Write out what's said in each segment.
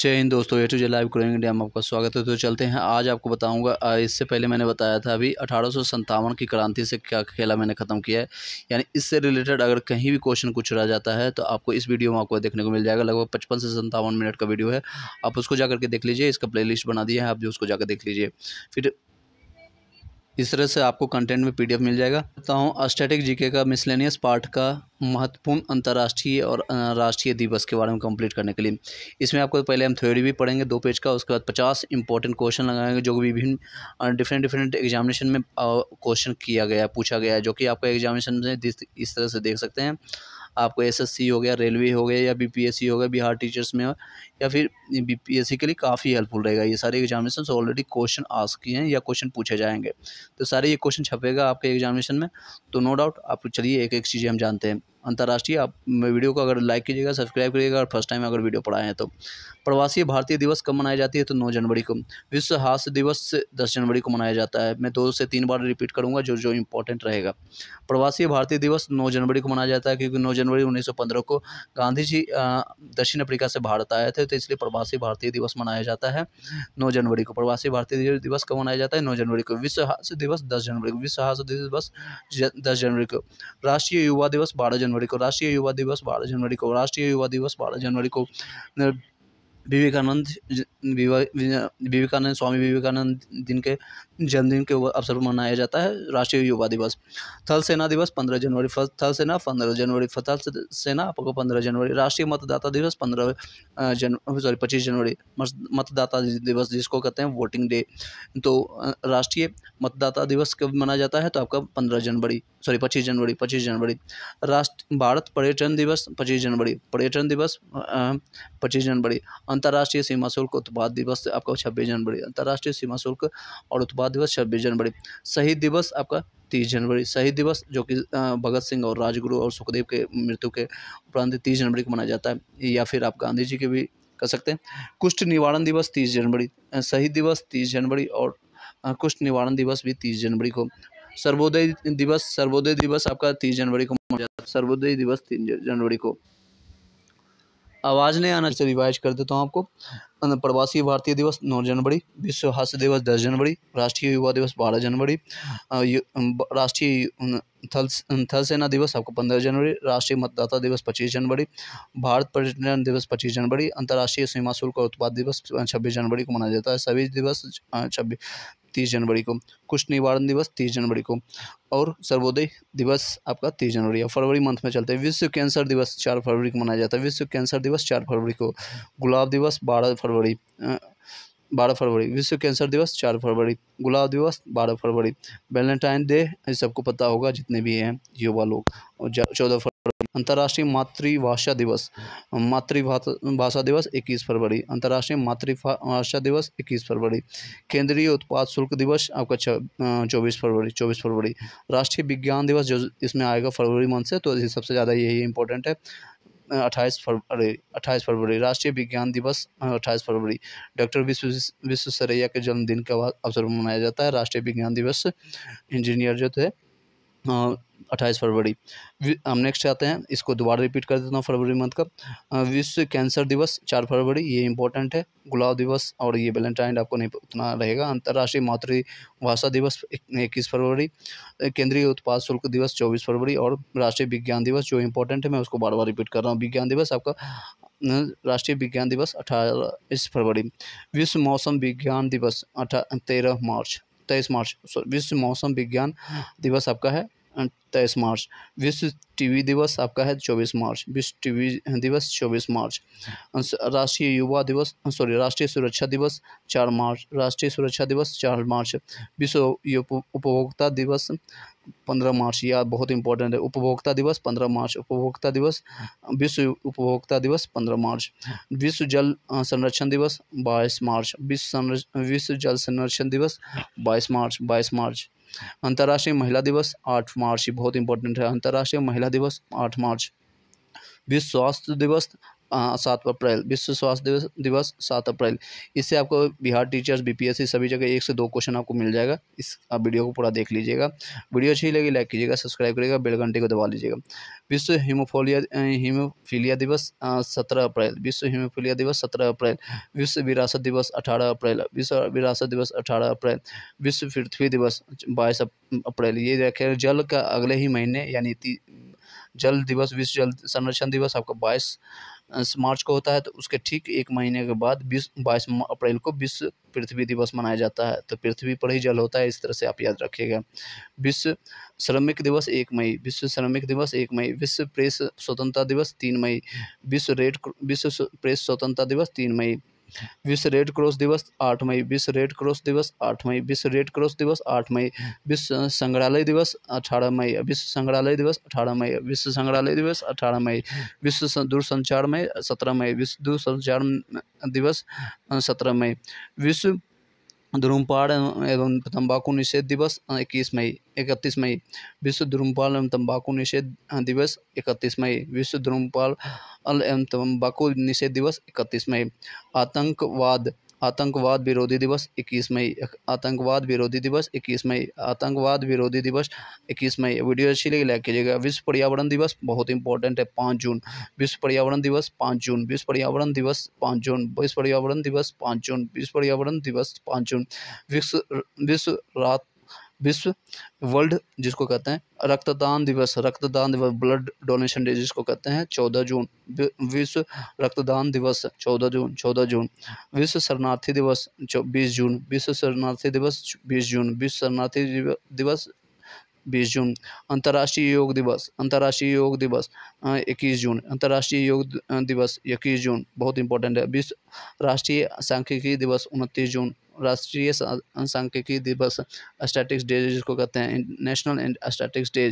जय हिंद दोस्तों A to Z live growing India में आपका स्वागत है तो चलते हैं आज आपको बताऊंगा इससे पहले मैंने बताया था अभी अठारह की क्रांति से क्या खेला मैंने ख़त्म किया है यानी इससे रिलेटेड अगर कहीं भी क्वेश्चन कुछ रह जाता है तो आपको इस वीडियो में आपको देखने को मिल जाएगा लगभग पचपन से संतावन मिनट का वीडियो है आप उसको जा करके देख लीजिए इसका प्ले बना दिया है आप जो उसको जाकर देख लीजिए फिर इस तरह से आपको कंटेंट में पीडीएफ मिल जाएगा बताऊँ हूँ स्टैटिक जीके का मिसलेनियस पार्ट का महत्वपूर्ण अंतर्राष्ट्रीय और राष्ट्रीय दिवस के बारे में कंप्लीट करने के लिए इसमें आपको पहले हम थ्योरी भी पढ़ेंगे दो पेज का उसके बाद पचास इंपॉर्टेंट क्वेश्चन लगाएंगे जो विभिन्न डिफरेंट डिफरेंट एग्जामिनेशन में क्वेश्चन किया गया पूछा गया जो कि आपका एग्जामिनेशन में इस तरह से देख सकते हैं आपको एसएससी हो गया रेलवे हो गया या बीपीएससी हो गया बिहार टीचर्स में या फिर बीपीएससी के लिए काफ़ी हेल्पफुल रहेगा ये सारे एग्जामिनेशन ऑलरेडी क्वेश्चन आस किए हैं या क्वेश्चन पूछे जाएंगे तो सारे ये क्वेश्चन छपेगा आपके एग्जामिनेशन में तो नो डाउट आप चलिए एक एक चीज़ें हम जानते हैं अंतर्राष्ट्रीय आप वीडियो को अगर लाइक कीजिएगा सब्सक्राइब करिएगा और फर्स्ट टाइम अगर वीडियो हैं तो प्रवासी भारतीय दिवस कब मनाया जाती है तो नौ जनवरी को विश्व हास्य दिवस दस जनवरी को मनाया जाता है मैं दो से तीन बार रिपीट करूँगा जो जो इंपॉर्टेंट रहेगा प्रवासी भारतीय दिवस नौ जनवरी को मनाया जाता है क्योंकि नौ जनवरी उन्नीस को गांधी जी दक्षिण अफ्रीका से भारत आए थे तो इसलिए प्रवासी भारतीय दिवस मनाया जाता है नौ जनवरी को प्रवासी भारतीय दिवस कब मनाया जाता है नौ जनवरी को विश्व हास्य दिवस दस जनवरी को विश्व हास्य दिवस दस जनवरी को राष्ट्रीय युवा दिवस बारह जनवरी जनवरी को राष्ट्रीय युवा दिवस बारह जनवरी को राष्ट्रीय युवा दिवस बारह जनवरी को विवेकानंद विवेकानंद स्वामी विवेकानंद दिन के जन्मदिन के अवसर पर मनाया जाता है राष्ट्रीय युवा दिवस थल सेना दिवस पंद्रह जनवरी थल सेना पंद्रह जनवरी थल सेना आपको पंद्रह जनवरी राष्ट्रीय मतदाता दिवस पंद्रह जन सॉरी पच्चीस जनवरी मतदाता दिवस जिसको कहते हैं वोटिंग डे तो राष्ट्रीय मतदाता दिवस कब मनाया जाता है तो आपका पंद्रह जनवरी सॉरी पच्चीस जनवरी पच्चीस जनवरी राष्ट्र भारत पर्यटन दिवस पच्चीस जनवरी पर्यटन दिवस पच्चीस जनवरी अंतर्राष्ट्रीय सीमा शुल्क उत्पाद दिवस आपका छब्बीस जनवरी अंतर्राष्ट्रीय सीमा शुल्क और उत्पाद दिवस छब्बीस जनवरी शहीद दिवस आपका तीस जनवरी शहीद दिवस जो कि भगत सिंह और राजगुरु और सुखदेव के मृत्यु के उपरांत तीस जनवरी को मनाया जाता है या फिर आप गांधी जी के भी कर सकते हैं कुष्ठ निवारण दिवस तीस जनवरी शहीद दिवस तीस जनवरी और कुष्ठ निवारण दिवस भी तीस जनवरी को सर्वोदय दिवस सर्वोदय दिवस आपका तीस जनवरी को मनाया जाता है सर्वोदय दिवस तीन जनवरी को आवाज़ नहीं आना चाहिए रिवाइज कर देता हूँ आपको मतलब प्रवासी भारतीय दिवस नौ जनवरी विश्व हास्य दिवस दस जनवरी राष्ट्रीय युवा दिवस बारह जनवरी राष्ट्रीय थल थल सेना दिवस आपको पंद्रह जनवरी राष्ट्रीय मतदाता दिवस पच्चीस जनवरी भारत पर्यटन दिवस पच्चीस जनवरी अंतर्राष्ट्रीय सीमा शुल्क और उत्पाद दिवस छब्बीस जनवरी को मनाया जाता है सभी दिवस छब्बीस तीस जनवरी को कुछ निवारण दिवस तीस जनवरी को और सर्वोदय दिवस आपका तीस जनवरी है फरवरी मंथ में चलते हैं विश्व कैंसर दिवस चार फरवरी को मनाया जाता है विश्व कैंसर दिवस चार फरवरी को गुलाब दिवस बारह फरवरी बारह फरवरी विश्व कैंसर दिवस चार फरवरी गुलाब दिवस बारह फरवरी वैलेंटाइन डे सबको पता होगा जितने भी हैं युवा लोग और चौदह अंतर्राष्ट्रीय मातृभाषा दिवस मातृभाषा दिवस इक्कीस फरवरी अंतर्राष्ट्रीय मातृभाषा दिवस इक्कीस फरवरी केंद्रीय उत्पाद शुल्क दिवस आपका चौबीस फरवरी चौबीस फरवरी राष्ट्रीय विज्ञान दिवस जो इसमें आएगा फरवरी मंथ से तो सबसे ज़्यादा यही इंपॉर्टेंट है अट्ठाईस फरवरी अट्ठाईस फरवरी राष्ट्रीय विज्ञान दिवस अट्ठाईस फरवरी डॉक्टर विश्व विश्व सरैया के जन्मदिन का अवसर पर मनाया जाता है राष्ट्रीय विज्ञान दिवस इंजीनियर जो थे हाँ, अट्ठाईस फरवरी हम नेक्स्ट आते हैं इसको दोबारा रिपीट कर देता हूँ फरवरी मंथ का विश्व कैंसर दिवस चार फरवरी ये इंपॉर्टेंट है गुलाब दिवस और ये वैलेंटाइन आपको नहीं उतना रहेगा अंतर्राष्ट्रीय मातृभाषा दिवस इक्कीस फरवरी केंद्रीय उत्पाद शुल्क दिवस चौबीस फरवरी और राष्ट्रीय विज्ञान दिवस जो इंपॉर्टेंट है मैं उसको बार बार रिपीट कर रहा हूँ विज्ञान दिवस आपका राष्ट्रीय विज्ञान दिवस अठारह फरवरी विश्व मौसम विज्ञान दिवस अठा तेरह मार्च सत्ताईस मार्च विश्व मौसम विज्ञान हाँ। दिवस आपका है तेईस मार्च विश्व टीवी दिवस आपका है चौबीस मार्च विश्व टीवी दिवस चौबीस मार्च राष्ट्रीय युवा दिवस सॉरी राष्ट्रीय सुरक्षा दिवस चार मार्च राष्ट्रीय सुरक्षा दिवस चार मार्च विश्व उपभोक्ता दिवस पंद्रह मार्च यह बहुत इंपॉर्टेंट है उपभोक्ता दिवस पंद्रह मार्च उपभोक्ता दिवस विश्व उपभोक्ता दिवस पंद्रह मार्च विश्व जल संरक्षण दिवस बाईस मार्च विश्व विश्व जल संरक्षण दिवस बाईस मार्च बाईस मार्च अंतर्राष्ट्रीय महिला दिवस आठ मार्च बहुत इंपॉर्टेंट है अंतर्राष्ट्रीय महिला दिवस आठ मार्च विश्व स्वास्थ्य दिवस हाँ, सात अप्रैल विश्व स्वास्थ्य दिवस दिवस सात अप्रैल इससे आपको बिहार टीचर्स बीपीएससी सभी जगह एक से दो क्वेश्चन आपको मिल जाएगा इस वीडियो को पूरा देख लीजिएगा वीडियो अच्छी लगी लाइक कीजिएगा सब्सक्राइब करिएगा बेल घंटे को दबा लीजिएगा विश्व हिमोफोलिया हिमोफीलिया दिवस सत्रह अप्रैल विश्व हिमोफीलिया दिवस सत्रह अप्रैल विश्व विरासत दिवस अठारह अप्रैल विश्व विरासत दिवस अठारह अप्रैल विश्व पृथ्वी दिवस बाईस अप्रैल ये रखे जल का अगले ही महीने यानी जल दिवस विश्व जल संरक्षण दिवस आपका बाईस मार्च को होता है तो उसके ठीक एक महीने के बाद बीस बाईस अप्रैल को विश्व पृथ्वी दिवस मनाया जाता है तो पृथ्वी पर ही जल होता है इस तरह से आप याद रखिएगा विश्व श्रमिक दिवस एक मई विश्व श्रमिक दिवस एक मई विश्व प्रेस स्वतंत्रता दिवस तीन मई विश्व रेड विश्व प्रेस स्वतंत्रता दिवस तीन मई विश्व रेड क्रॉस दिवस आठ मई विश्व रेड क्रॉस दिवस आठ मई विश्व रेड क्रॉस दिवस आठ मई विश्व संग्रहालय दिवस अठारह मई विश्व संग्रहालय दिवस अठारह मई विश्व संग्रहालय दिवस अठारह मई विश्व दूरसंचार मई सत्रह मई विश्व दूरसंचार दिवस सत्रह मई विश्व धूम्रपान एवं तंबाकू निषेध दिवस इक्कीस मई इकतीस मई विश्व धूम्रपान एवं तंबाकू निषेध दिवस इकतीस मई विश्व धूम्रपान एवं तंबाकू निषेध दिवस इकतीस मई आतंकवाद आतंकवाद विरोधी दिवस 21 मई आतंकवाद विरोधी दिवस 21 मई आतंकवाद विरोधी दिवस 21 मई वीडियो अच्छी लगी लाइक कीजिएगा विश्व पर्यावरण दिवस बहुत इंपॉर्टेंट है पाँच जून विश्व पर्यावरण दिवस पाँच जून विश्व पर्यावरण दिवस पाँच जून विश्व पर्यावरण दिवस पाँच जून विश्व पर्यावरण दिवस पाँच जून विश्व विश्व रात विश्व वर्ल्ड जिसको कहते हैं रक्तदान दिवस रक्तदान दिवस ब्लड डोनेशन डे जिसको कहते हैं चौदह जून विश्व रक्तदान दिवस चौदह जून चौदह जून विश्व शरणार्थी दिवस बीस जून विश्व शरणार्थी दिवस बीस जून विश्व शरणार्थी दिवस बीस जून अंतर्राष्ट्रीय योग दिवस अंतर्राष्ट्रीय योग दिवस इक्कीस जून अंतर्राष्ट्रीय योग दिवस इक्कीस जून बहुत इंपॉर्टेंट है विश्व राष्ट्रीय सांख्यिकी दिवस उनतीस जून राष्ट्रीय सांख्यिकी दिवस स्टैटिक्स डे जिसको कहते हैं नेशनल स्टैटिक्स डे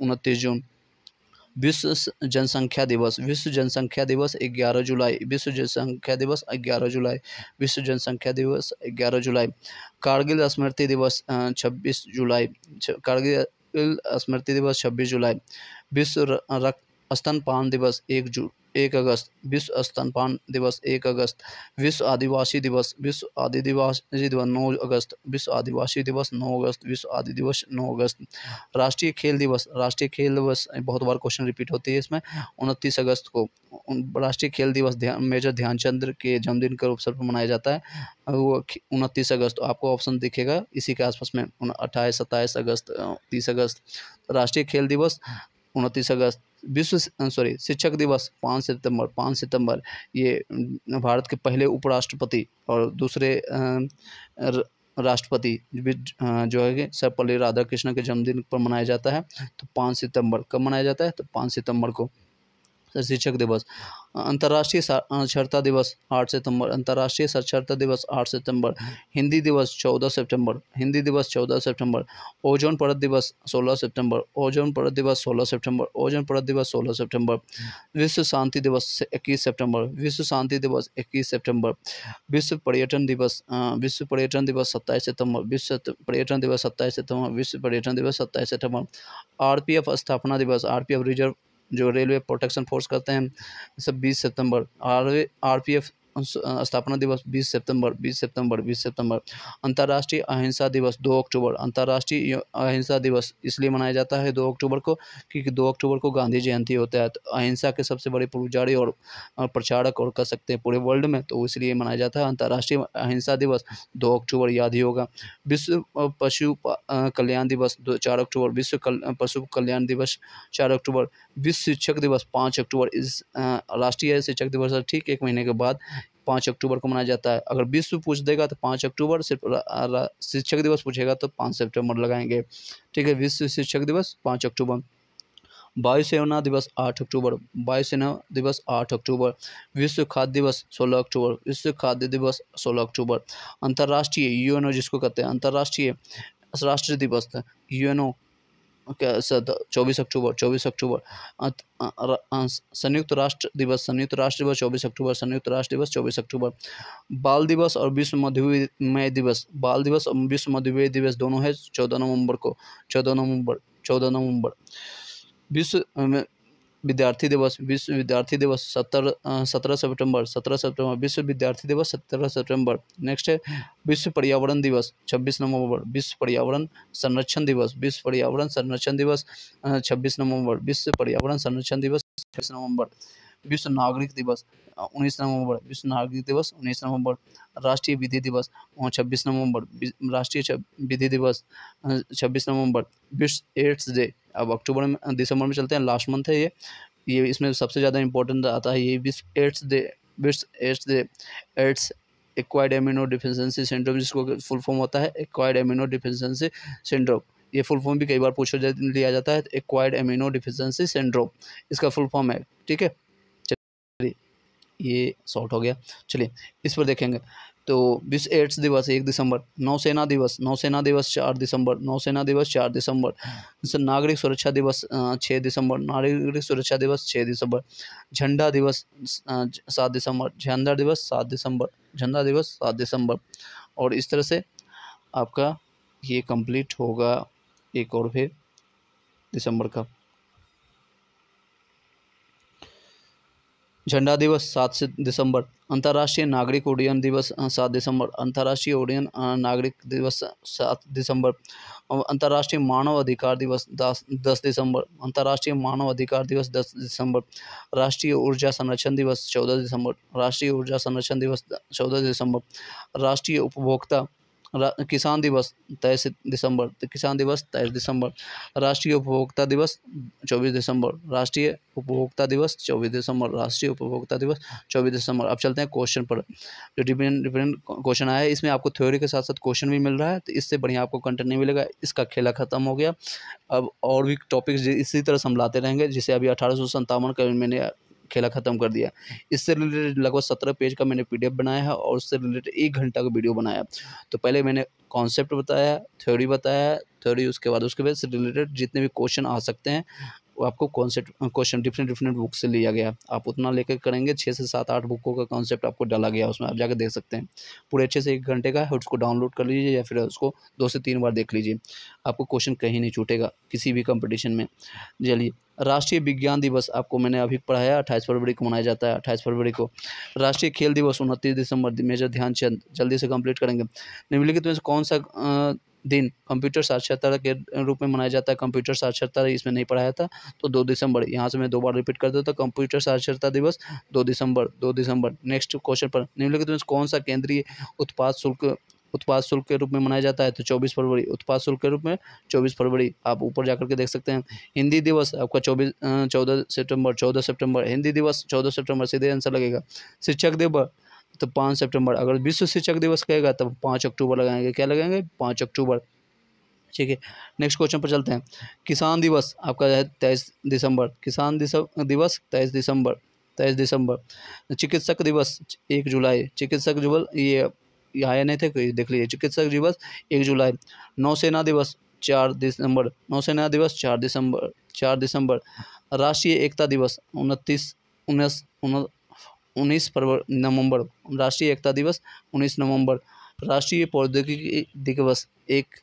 उनतीस जून विश्व जनसंख्या दिवस विश्व जनसंख्या दिवस ग्यारह जुलाई विश्व जनसंख्या दिवस ग्यारह जुलाई विश्व जनसंख्या दिवस ग्यारह जुलाई कारगिल स्मृति दिवस छब्बीस जुलाई कारगिल स्मृति दिवस छब्बीस जुलाई विश्व रक्त स्तनपान दिवस एक जू एक अगस्त विश्व स्तनपान दिवस एक अगस्त विश्व आदिवासी दिवस विश्व आदिवासी दिवस नौ अगस्त विश्व आदिवासी दिवस नौ अगस्त विश्व आदि दिवस नौ अगस्त राष्ट्रीय खेल दिवस राष्ट्रीय खेल दिवस बहुत बार क्वेश्चन रिपीट होती है इसमें उनतीस अगस्त को राष्ट्रीय खेल दिवस ध्यान मेजर ध्यानचंद्र के जन्मदिन के अवसर पर मनाया जाता है वो उनतीस अगस्त आपको ऑप्शन दिखेगा इसी के आसपास में अट्ठाईस सत्ताईस अगस्त तीस अगस्त राष्ट्रीय खेल दिवस उनतीस अगस्त विश्व सॉरी शिक्षक दिवस पाँच सितंबर पाँच सितंबर ये भारत के पहले उपराष्ट्रपति और दूसरे राष्ट्रपति जो है कि सर्वपल्ली राधा के जन्मदिन पर मनाया जाता है तो पाँच सितंबर कब मनाया जाता है तो पाँच सितंबर को शिक्षक दिवस अंतर्राष्ट्रीय साक्षरता दिवस आठ सितंबर अंतर्राष्ट्रीय साक्षरता दिवस आठ सितंबर हिंदी दिवस चौदह सितंबर हिंदी दिवस चौदह सितंबर ओजोन परत दिवस सोलह सितंबर ओजोन परत दिवस सोलह सितंबर ओजोन परत दिवस सोलह सितंबर विश्व शांति दिवस इक्कीस सितंबर विश्व शांति दिवस इक्कीस सितंबर विश्व पर्यटन दिवस विश्व पर्यटन दिवस सत्ताईस सितंबर विश्व पर्यटन दिवस सत्ताईस सितंबर विश्व पर्यटन दिवस सत्ताईस सितंबर आरपीएफ स्थापना दिवस आर रिजर्व जो रेलवे प्रोटेक्शन फोर्स करते हैं सब बीस सितंबर आर आर पी एफ स्थापना दिवस 20 सितंबर 20 सितंबर 20 सितंबर अंतर्राष्ट्रीय अहिंसा दिवस 2 अक्टूबर अंतर्राष्ट्रीय अहिंसा दिवस इसलिए मनाया जाता है 2 अक्टूबर को क्योंकि 2 अक्टूबर को गांधी जयंती होता है तो अहिंसा के सबसे बड़े पुजारी और प्रचारक और कह सकते हैं पूरे वर्ल्ड में तो इसलिए मनाया जाता है अंतर्राष्ट्रीय अहिंसा दिवस दो अक्टूबर याद ही होगा विश्व पशु कल्याण दिवस दो चार अक्टूबर विश्व पशु कल्याण दिवस चार अक्टूबर विश्व शिक्षक दिवस पाँच अक्टूबर इस राष्ट्रीय शिक्षक दिवस ठीक एक महीने के बाद पाँच अक्टूबर को मनाया जाता है अगर विश्व पूछ देगा तो पाँच अक्टूबर सिर्फ शिक्षक दिवस पूछेगा तो पाँच सेप्टेम्बर लगाएंगे ठीक है विश्व शिक्षक दिवस पाँच अक्टूबर वायुसेना दिवस आठ अक्टूबर वायुसेना दिवस आठ अक्टूबर विश्व खाद्य दिवस सोलह अक्टूबर विश्व खाद्य दिवस सोलह अक्टूबर अंतर्राष्ट्रीय यूएनओ जिसको कहते हैं अंतर्राष्ट्रीय राष्ट्रीय दिवस यूएनओ चौबीस अक्टूबर चौबीस अक्टूबर संयुक्त राष्ट्र दिवस संयुक्त राष्ट्र दिवस चौबीस अक्टूबर संयुक्त राष्ट्र दिवस चौबीस अक्टूबर बाल दिवस और विश्व मधुमेह दिवस बाल दिवस और विश्व मधुमेह दिवस दोनों है चौदह नवंबर को चौदह नवंबर चौदह नवंबर विश्व विद्यार्थी दिवस विश्व विद्यार्थी दिवस सत्रह सत्रह सितंबर सत्रह सितंबर विश्व विद्यार्थी दिवस सत्रह सितंबर नेक्स्ट है विश्व पर्यावरण दिवस छब्बीस नवंबर विश्व पर्यावरण संरक्षण दिवस विश्व पर्यावरण संरक्षण दिवस छब्बीस नवंबर विश्व पर्यावरण संरक्षण दिवस छब्बीस नवंबर विश्व नागरिक दिवस उन्नीस नवंबर विश्व नागरिक दिवस उन्नीस नवंबर राष्ट्रीय विधि दिवस छब्बीस नवंबर राष्ट्रीय विधि दिवस छब्बीस नवंबर विश्व एड्स डे अब अक्टूबर में दिसंबर में चलते हैं लास्ट मंथ है ये ये इसमें सबसे ज़्यादा इंपॉर्टेंट आता है ये विश्व एड्स डे विश्व AIDS day AIDS acquired immuno deficiency syndrome जिसको फुल फॉर्म होता है एक्वायर्ड एमिनो डिफिशेंसी सिंड्रोम ये फुल फॉर्म भी कई बार पूछा जा, लिया जाता है एक्वायर्ड एमिनो डिफिशेंसी सिंड्रोम इसका फुल फॉर्म है ठीक है चलिए ये शॉर्ट हो गया चलिए इस पर देखेंगे तो विश्व एड्स दिवस एक दिसंबर नौसेना दिवस नौसेना दिवस चार दिसंबर नौसेना दिवस चार दिसंबर नागरिक सुरक्षा दिवस छः दिसंबर नागरिक सुरक्षा दिवस छः दिसंबर झंडा दिवस सात दिसंबर झंडा दिवस सात दिसंबर झंडा दिवस सात दिसंबर और इस तरह से आपका ये कंप्लीट होगा एक और फिर दिसंबर का झंडा दिवस सात दिसंबर अंतर्राष्ट्रीय नागरिक उड्डयन दिवस सात दिसंबर अंतर्राष्ट्रीय उड्डयन नागरिक दिवस सात दिसंबर अंतर्राष्ट्रीय मानव अधिकार दिवस दस दस दिसंबर अंतर्राष्ट्रीय मानव अधिकार दिवस दस दिसंबर राष्ट्रीय ऊर्जा संरक्षण दिवस चौदह दिसंबर राष्ट्रीय ऊर्जा संरक्षण दिवस चौदह दिसंबर राष्ट्रीय उपभोक्ता किसान दिवस तेईस दिसंबर किसान दिवस तेईस दिसंबर राष्ट्रीय उपभोक्ता दिवस चौबीस दिसंबर राष्ट्रीय उपभोक्ता दिवस चौबीस दिसंबर राष्ट्रीय उपभोक्ता दिवस चौबीस दिसंबर अब चलते हैं क्वेश्चन पर जो डिफरेंट डिफरेंट क्वेश्चन आया है इसमें आपको थ्योरी के साथ साथ क्वेश्चन भी मिल रहा है तो इससे बढ़िया आपको कंटेंट नहीं मिलेगा इसका खेला खत्म हो गया अब और भी टॉपिक्स इसी तरह से हम लाते रहेंगे जिसे अभी अठारह सौ संतावन का मैंने खेला ख़त्म कर दिया इससे रिलेटेड लगभग सत्रह पेज का मैंने पी बनाया है और उससे रिलेटेड एक घंटा का वीडियो बनाया तो पहले मैंने कॉन्सेप्ट बताया थ्योरी बताया थ्योरी उसके बाद उसके बाद से रिलेटेड जितने भी क्वेश्चन आ सकते हैं आपको concept question different different book से लिया गया आप उतना लेकर करेंगे छः से सात आठ बुकों का कॉन्सेप्ट आपको डाला गया उसमें आप जाकर देख सकते हैं पूरे अच्छे से एक घंटे का है उसको डाउनलोड कर लीजिए या फिर उसको दो से तीन बार देख लीजिए आपको क्वेश्चन कहीं नहीं छूटेगा किसी भी कंपटीशन में चलिए राष्ट्रीय विज्ञान दिवस आपको मैंने अभी पढ़ाया अट्ठाईस फरवरी को मनाया जाता है अट्ठाईस फरवरी को राष्ट्रीय खेल दिवस उनतीस दिसंबर मेजर ध्यानचंद जल्दी से कंप्लीट करेंगे निम्नलिखित में से कौन सा दिन कंप्यूटर साक्षरता के रूप में मनाया जाता है कंप्यूटर साक्षरता इसमें नहीं पढ़ाया था तो दो दिसंबर यहाँ से मैं दो बार रिपीट कर देता कंप्यूटर साक्षरता दिवस दो दिसंबर दो दिसंबर नेक्स्ट क्वेश्चन पर निम्नलिखित में कौन सा केंद्रीय उत्पाद शुल्क उत्पाद शुल्क के रूप में मनाया जाता है तो चौबीस फरवरी उत्पाद शुल्क के रूप में चौबीस फरवरी आप ऊपर जाकर के देख सकते हैं हिंदी दिवस आपका चौबीस चौदह सितंबर चौदह सितंबर हिंदी दिवस चौदह सितंबर सीधे आंसर लगेगा शिक्षक दिवस तो पाँच सितंबर अगर विश्व शिक्षक दिवस कहेगा तब पाँच अक्टूबर लगाएंगे क्या लगाएंगे पाँच अक्टूबर ठीक है नेक्स्ट क्वेश्चन पर चलते हैं किसान दिवस आपका है तेईस दिसंबर किसान दिवस तेईस दिसंबर तेईस दिसंबर चिकित्सक दिवस एक जुलाई चिकित्सक दिवस ये आया नहीं थे देख लीजिए चिकित्सक दिवस एक जुलाई नौसेना दिवस चार दिसंबर नौसेना दिवस चार दिसंबर चार दिसंबर राष्ट्रीय एकता दिवस उनतीस उन्नीस उन्नीस फरवरी नवंबर राष्ट्रीय एकता दिवस उन्नीस नवंबर राष्ट्रीय प्रौद्योगिकी दिवस एक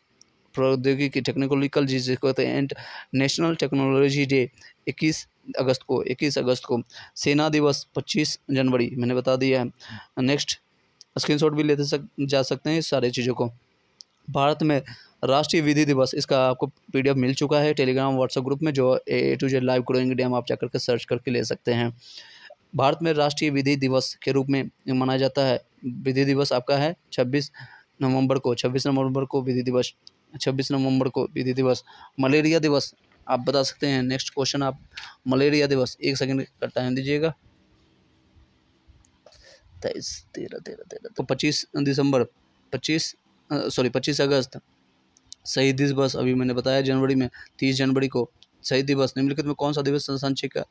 प्रौद्योगिकी टेक्निकोलिकल जिसको कहते हैं एंड नेशनल टेक्नोलॉजी डे इक्कीस अगस्त को इक्कीस अगस्त को सेना दिवस पच्चीस जनवरी मैंने बता दिया है नेक्स्ट स्क्रीनशॉट भी लेते सक, जा सकते हैं इस सारे चीज़ों को भारत में राष्ट्रीय विधि दिवस इसका आपको पीडीएफ मिल चुका है टेलीग्राम व्हाट्सएप ग्रुप में जो A to Z live growing हम आप जाकर के सर्च करके ले सकते हैं भारत में राष्ट्रीय विधि दिवस के रूप में मनाया जाता है विधि दिवस आपका है छब्बीस नवंबर को छब्बीस नवंबर को विधि दिवस छब्बीस नवंबर को विधि दिवस मलेरिया दिवस आप बता सकते हैं नेक्स्ट क्वेश्चन आप मलेरिया दिवस एक सेकंड का टाइम दीजिएगा तेईस तेरह तेरह तेरह तो पच्चीस दिसंबर पच्चीस सॉरी पच्चीस अगस्त शहीद दिवस अभी मैंने बताया जनवरी में तीस जनवरी को शहीद दिवस निम्नलिखित में कौन सा दिवस संचिका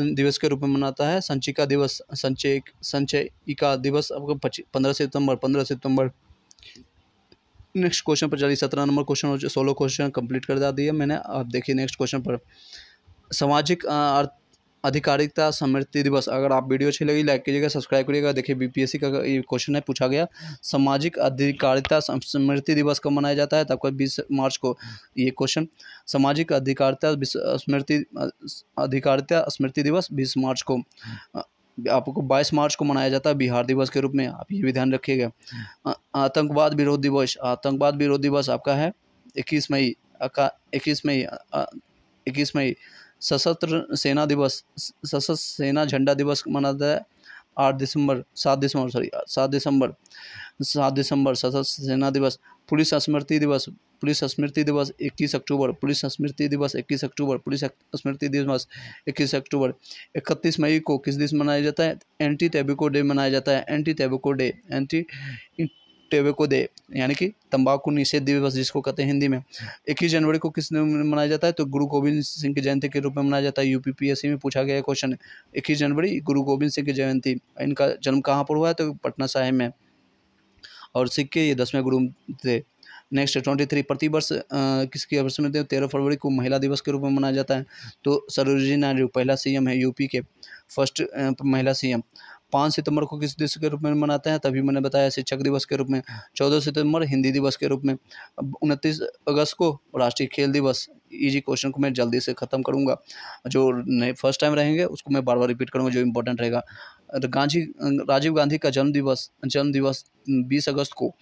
दिवस के रूप में मनाता है संचिका दिवस संचय संचयिका दिवस आपको पंद्रह सितंबर पंद्रह सितंबर नेक्स्ट क्वेश्चन पर चलिए सत्रह नंबर क्वेश्चन सोलह क्वेश्चन कंप्लीट कर दिया मैंने आप देखिए नेक्स्ट क्वेश्चन पर सामाजिक आधिकारिकता स्मृति दिवस अगर आप वीडियो अच्छी लगी लाइक कीजिएगा सब्सक्राइब करिएगा देखिए बीपीएससी का ये क्वेश्चन है पूछा गया सामाजिक अधिकारिता स्मृति दिवस कब मनाया जाता है तब बीस मार्च को ये क्वेश्चन सामाजिक अधिकारिता स्मृति अधिकारिता स्मृति दिवस बीस मार्च को आपको 22 मार्च को मनाया जाता है बिहार दिवस के रूप में आप ये भी ध्यान रखिएगा आतंकवाद विरोध दिवस आतंकवाद विरोध दिवस आपका है इक्कीस मई का इक्कीस मई इक्कीस मई सशस्त्र सेना दिवस सशस्त्र सेना झंडा दिवस मनाता है आठ दिसंबर सात दिसंबर सॉरी सात दिसंबर सात दिसंबर सशस्त्र सेना दिवस पुलिस स्मृति दिवस पुलिस स्मृति दिवस इक्कीस अक्टूबर पुलिस स्मृति दिवस इक्कीस अक्टूबर पुलिस स्मृति दिवस इक्कीस अक्टूबर इकतीस मई को किस दिन मनाया जाता है एंटी टेबिको डे मनाया जाता है anti tobacco day anti tobacco day यानी कि तंबाकू निषेध दिवस जिसको कहते हैं हिंदी में इक्कीस जनवरी को किस मनाया जाता है तो गुरु गोविंद सिंह की जयंती के रूप में मनाया जाता है यूपीपीएससी में पूछा गया क्वेश्चन इक्कीस जनवरी गुरु गोविंद सिंह की जयंती इनका जन्म कहाँ पर हुआ है तो पटना साहिब में और सिख के ये दसवें गुरु थे नेक्स्ट ट्वेंटी थ्री प्रतिवर्ष किसकी वर्ष में तेरह फरवरी को महिला दिवस के रूप में मनाया जाता है तो सरोजी नायडू पहला सीएम है यूपी के फर्स्ट महिला सीएम पाँच सितंबर को किस दिवस के रूप में मनाते हैं तभी मैंने बताया शिक्षक दिवस के रूप में चौदह सितंबर हिंदी दिवस के रूप में उनतीस अगस्त को राष्ट्रीय खेल दिवस इजी क्वेश्चन को मैं जल्दी से ख़त्म करूँगा जो नए फर्स्ट टाइम रहेंगे उसको मैं बार बार रिपीट करूँगा जो इम्पोर्टेंट रहेगा गांधी राजीव गांधी का जन्म दिवस जन्म दिवस बीस अगस्त को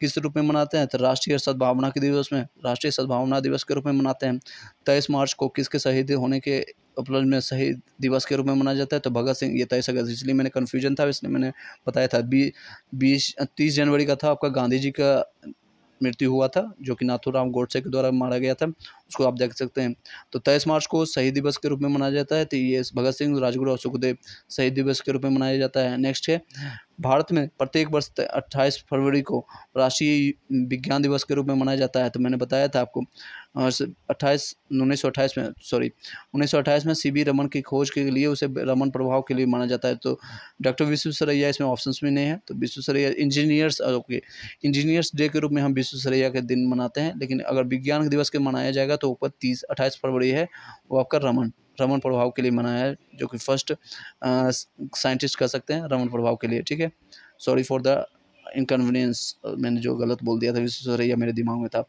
किस रूप में मनाते हैं तो राष्ट्रीय सद्भावना के दिवस में राष्ट्रीय सद्भावना दिवस के रूप में मनाते हैं तेईस मार्च को किसके शहीद होने के उपलब्ध में शहीद दिवस के रूप में मनाया जाता है तो भगत सिंह ये तेईस अगस्त इसलिए मैंने कन्फ्यूजन था इसलिए मैंने बताया था बी बीस तीस जनवरी का था आपका गांधी जी का मृत्यु हुआ था जो कि नाथुराम गोडसे के द्वारा मारा गया था उसको आप देख सकते हैं तो तेईस मार्च को शहीद दिवस के रूप में मनाया जाता है तो ये भगत सिंह राजगुरु और सुखदेव शहीद दिवस के रूप में मनाया जाता है नेक्स्ट है भारत में प्रत्येक वर्ष अट्ठाईस फरवरी को राष्ट्रीय विज्ञान दिवस के रूप में मनाया जाता है तो मैंने बताया था आपको अट्ठाईस उन्नीस में सॉरी उन्नीस में सी बी रमन की खोज के लिए उसे रमन प्रभाव के लिए माना जाता है तो डॉक्टर विश्व सरैया इसमें ऑप्शन में नहीं है तो Visvesvaraya engineers okay engineers day के रूप में हम विश्व सरैया के दिन मनाते हैं लेकिन अगर विज्ञान दिवस के मनाया जाएगा तो ऊपर तीस अट्ठाईस फरवरी है वो आपका रमन रमन प्रभाव के लिए मनाया है जो कि फर्स्ट साइंटिस्ट कह सकते हैं रमन प्रभाव के लिए ठीक है सॉरी फॉर द इनकन्वीनियंस मैंने जो गलत बोल दिया था सरैया मेरे दिमाग में था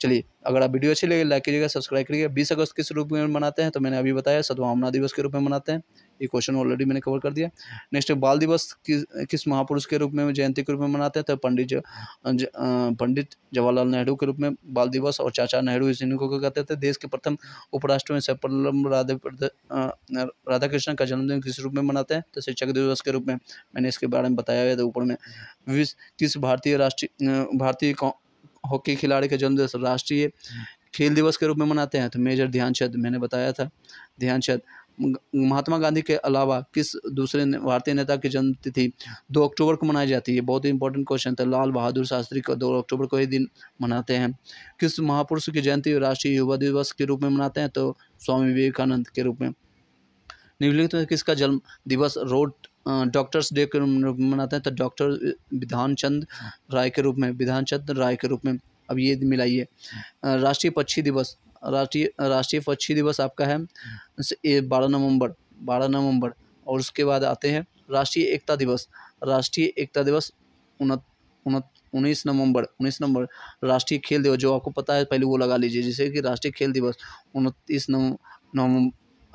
चलिए अगर आप वीडियो अच्छी लगे लाइक कीजिएगा सब्सक्राइब करिएगा बीस अगस्त किस रूप में मनाते हैं तो मैंने अभी बताया सद्भावना दिवस के रूप में मनाते हैं ये क्वेश्चन ऑलरेडी मैंने कवर कर दिया नेक्स्ट है बाल दिवस किस महापुरुष के रूप में जयंती के रूप में मनाते हैं तो पंडित पंडित जवाहरलाल नेहरू के रूप में बाल दिवस और चाचा नेहरू इस को कहते थे देश के प्रथम उपराष्ट्र में राधे राधा कृष्ण का जन्मदिन किस रूप में मनाते हैं तो शिक्षक दिवस के रूप में मैंने इसके बारे में बताया हुआ था तो ऊपर में किस भारतीय राष्ट्रीय भारतीय हॉकी खिलाड़ी का जन्मदिवस राष्ट्रीय खेल दिवस के रूप में मनाते हैं तो मेजर ध्यानचंद मैंने बताया था ध्यानचंद महात्मा गांधी के अलावा किस दूसरे भारतीय नेता की जन्मतिथि दो अक्टूबर को मनाई जाती है बहुत ही इंपॉर्टेंट क्वेश्चन था लाल बहादुर शास्त्री को दो अक्टूबर को ही दिन मनाते हैं किस महापुरुष की जयंती राष्ट्रीय युवा दिवस के रूप में मनाते हैं तो स्वामी विवेकानंद के रूप में निम्नलिखित में किसका जन्म दिवस रोड डॉक्टर्स डे के रूप में मनाते हैं तो डॉक्टर विधान चंद राय के रूप में विधान चंद राय के रूप में अब ये मिलाइए राष्ट्रीय पक्षी दिवस राष्ट्रीय राष्ट्रीय पक्षी दिवस आपका है बारह नवंबर बारह नवंबर और उसके बाद आते हैं राष्ट्रीय एकता दिवस राष्ट्रीय एकता दिवस उन्नीस नवंबर उन्नीस नवंबर राष्ट्रीय खेल दिवस जो आपको पता है पहले वो लगा लीजिए जैसे कि राष्ट्रीय खेल दिवस उनतीस नव नौ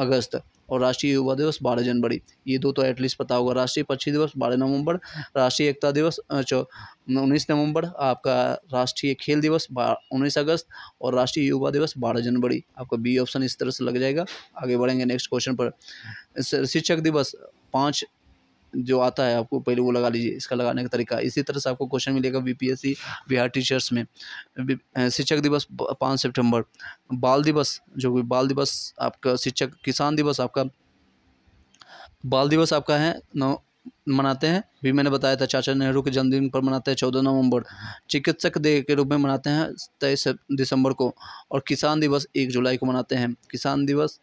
अगस्त और राष्ट्रीय युवा दिवस बारह जनवरी ये दो तो एटलीस्ट पता होगा राष्ट्रीय पक्षी दिवस बारह नवंबर राष्ट्रीय एकता दिवस उन्नीस नवंबर आपका राष्ट्रीय खेल दिवस उन्नीस अगस्त और राष्ट्रीय युवा दिवस बारह जनवरी आपका बी ऑप्शन इस तरह से लग जाएगा आगे बढ़ेंगे नेक्स्ट क्वेश्चन पर शिक्षक दिवस पाँच जो आता है आपको पहले वो लगा लीजिए इसका लगाने का तरीका इसी तरह से आपको क्वेश्चन मिलेगा बीपीएससी बिहार टीचर्स में शिक्षक दिवस पाँच सितंबर बाल दिवस जो कि बाल दिवस आपका शिक्षक किसान दिवस आपका बाल दिवस आपका है नौ मनाते हैं भी मैंने बताया था चाचा नेहरू के जन्मदिन पर मनाते हैं चौदह नवंबर चिकित्सक डे के रूप में मनाते हैं तेईस दिसंबर को और किसान दिवस एक जुलाई को मनाते हैं किसान दिवस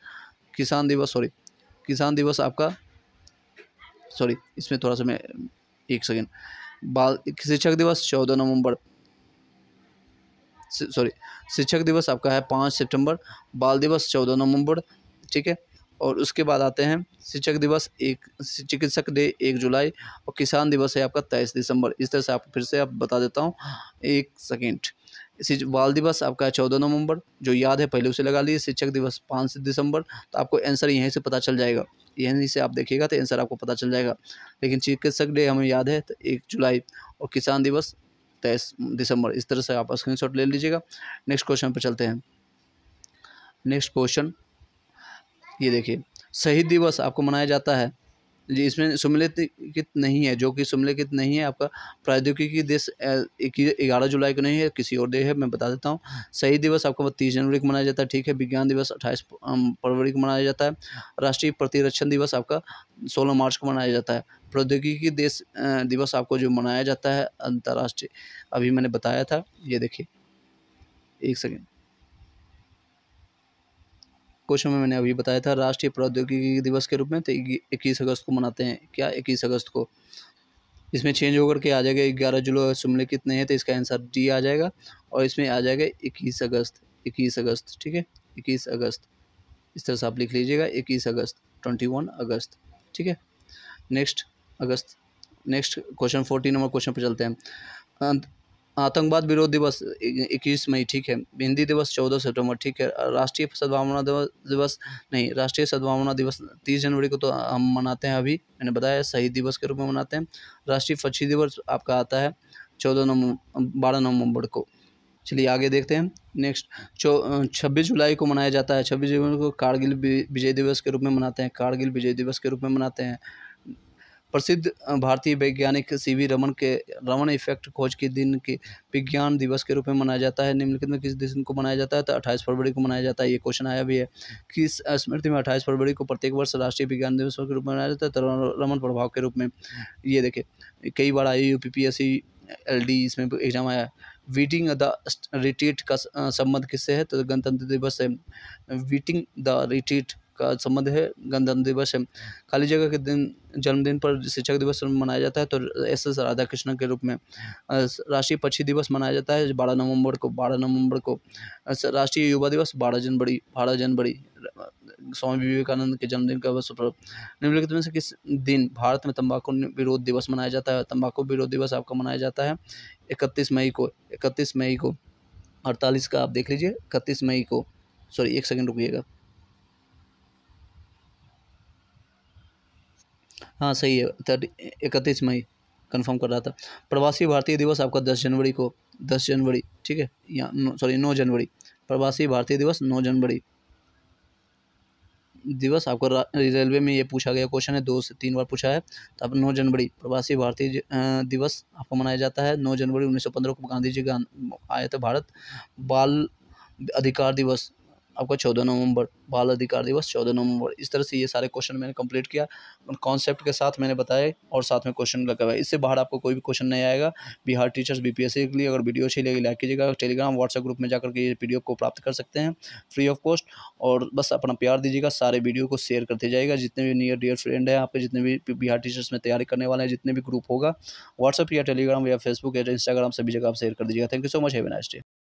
किसान दिवस सॉरी किसान दिवस आपका सॉरी इसमें थोड़ा सा मैं एक सेकेंड बाल शिक्षक दिवस चौदह नवंबर सॉरी शिक्षक दिवस आपका है पाँच सितंबर बाल दिवस चौदह नवंबर ठीक है और उसके बाद आते हैं शिक्षक दिवस एक चिकित्सक डे एक जुलाई और किसान दिवस है आपका तेईस दिसंबर इस तरह से आप फिर से आप बता देता हूँ एक सेकेंड बाल दिवस आपका है चौदह नवंबर जो याद है पहले उसे लगा लीजिए शिक्षक दिवस पाँच दिसंबर तो आपको आंसर यहीं से पता चल जाएगा यहीं से आप देखिएगा तो आंसर आपको पता चल जाएगा लेकिन चिकित्सक डे हमें याद है तो एक जुलाई और किसान दिवस तेईस दिसंबर इस तरह से आप शॉट ले लीजिएगा नेक्स्ट क्वेश्चन पर चलते हैं नेक्स्ट क्वेश्चन ये देखिए शहीद दिवस आपको मनाया जाता है जी इसमें सम्मिलित नहीं है जो कि सम्मिलित नहीं है आपका प्रौद्योगिकी दिवस ग्यारह जुलाई को नहीं है किसी और डे है मैं बता देता हूँ सही दिवस आपका बत्तीस जनवरी को मनाया जाता है ठीक है विज्ञान दिवस अट्ठाईस फरवरी को मनाया जाता है राष्ट्रीय प्रतिरक्षण दिवस आपका सोलह मार्च को मनाया जाता है प्रौद्योगिकी देश दिवस आपको जो मनाया जाता है अंतर्राष्ट्रीय अभी मैंने बताया था ये देखिए एक सेकेंड क्वेश्चन में मैंने अभी बताया था राष्ट्रीय प्रौद्योगिकी दिवस के रूप में तो इक्कीस अगस्त को मनाते हैं क्या इक्कीस अगस्त को इसमें चेंज होकर के आ जाएगा ग्यारह जुलाई शुमले कितने हैं तो इसका आंसर डी आ जाएगा और इसमें आ जाएगा इक्कीस अगस्त इक्कीस अगस्त ठीक है इक्कीस अगस्त इस तरह से आप लिख लीजिएगा इक्कीस अगस्त ट्वेंटी वन अगस्त ठीक है नेक्स्ट अगस्त next question fourteen number question पर चलते हैं आतंकवाद विरोध दिवस इक्कीस मई ठीक है हिंदी दिवस चौदह सितंबर ठीक है राष्ट्रीय सद्भावना दिवस नहीं राष्ट्रीय सद्भावना दिवस तीस जनवरी को तो हम मनाते हैं अभी मैंने बताया शहीद दिवस के रूप में मनाते हैं राष्ट्रीय पक्षी दिवस आपका आता है चौदह नवम्बर बारह नवम्बर को चलिए आगे देखते हैं नेक्स्ट चौ छब्बीस जुलाई को मनाया जाता है छब्बीस जुलाई को कारगिल विजय दिवस के रूप में मनाते हैं कारगिल विजय दिवस के रूप में मनाते हैं प्रसिद्ध भारतीय वैज्ञानिक सी वी रमन के रमन इफेक्ट खोज के दिन के विज्ञान दिवस के रूप में मनाया जाता है निम्नलिखित में किस दिन को मनाया जाता है तो अट्ठाईस फरवरी को मनाया जाता है ये क्वेश्चन आया भी है किस स्मृति में अट्ठाईस फरवरी को प्रत्येक वर्ष राष्ट्रीय विज्ञान दिवस के रूप में मनाया जाता है तो रमन प्रभाव के रूप में ये देखें कई बार I U P P S C L D इसमें एग्जाम आया वीटिंग द रिटीट का संबंध किससे है तो गणतंत्र दिवस है वीटिंग द रिटीट का संबंध है गणतंत्र दिवस है खाली जगह के दिन जन्मदिन पर शिक्षक दिवस मनाया जाता है तो एस एस राधा कृष्ण के रूप में राष्ट्रीय पक्षी दिवस मनाया जाता है बारह नवंबर को बारह नवंबर को राष्ट्रीय युवा दिवस बारह जनवरी बारह जनवरी स्वामी विवेकानंद के जन्मदिन के अवसर पर निम्नलिखित में से किस दिन भारत में तंबाकू विरोध दिवस मनाया जाता है तंबाकू विरोध दिवस आपका मनाया जाता है इकतीस मई को इकतीस मई को अड़तालीस का आप देख लीजिए इकतीस मई को सॉरी एक सेकंड रुकिएगा हाँ सही है थर्टी इकतीस मई कंफर्म कर रहा था प्रवासी भारतीय दिवस आपका दस जनवरी को दस जनवरी ठीक है या सॉरी नौ जनवरी प्रवासी भारतीय दिवस नौ जनवरी दिवस आपको रेलवे में ये पूछा गया क्वेश्चन है दो से तीन बार पूछा है तो आप नौ जनवरी प्रवासी भारतीय दिवस आपको मनाया जाता है नौ जनवरी उन्नीस सौ पंद्रह को गांधी जी आए थे भारत बाल अधिकार दिवस आपका चौदह नवंबर बाल अधिकार दिवस चौदह नवंबर इस तरह से ये सारे क्वेश्चन मैंने कंप्लीट किया कॉन्सेप्ट के साथ मैंने बताए और साथ में क्वेश्चन लगाया इससे बाहर आपको कोई भी क्वेश्चन नहीं आएगा बिहार टीचर्स बीपीएससी के लिए अगर वीडियो अच्छी लगी लाइक कीजिएगा टेलीग्राम व्हाट्सएप ग्रुप में जाकर के ये पी को प्राप्त कर सकते हैं फ्री ऑफ कॉस्ट और बस अपना प्यार दीजिएगा सारे वीडियो को शेयर करते जाएगा जितने भी नियर डियर फ्रेंड हैं आपके जितने भी बिहार टीचर्स में तैयारी करने वाले हैं जितने भी ग्रुप होगा व्हाट्सअप या टेलीग्राम या फेसबुक या इंस्टाग्राम सभी जगह आप शेयर कर दीजिएगा thank you so much have a nice day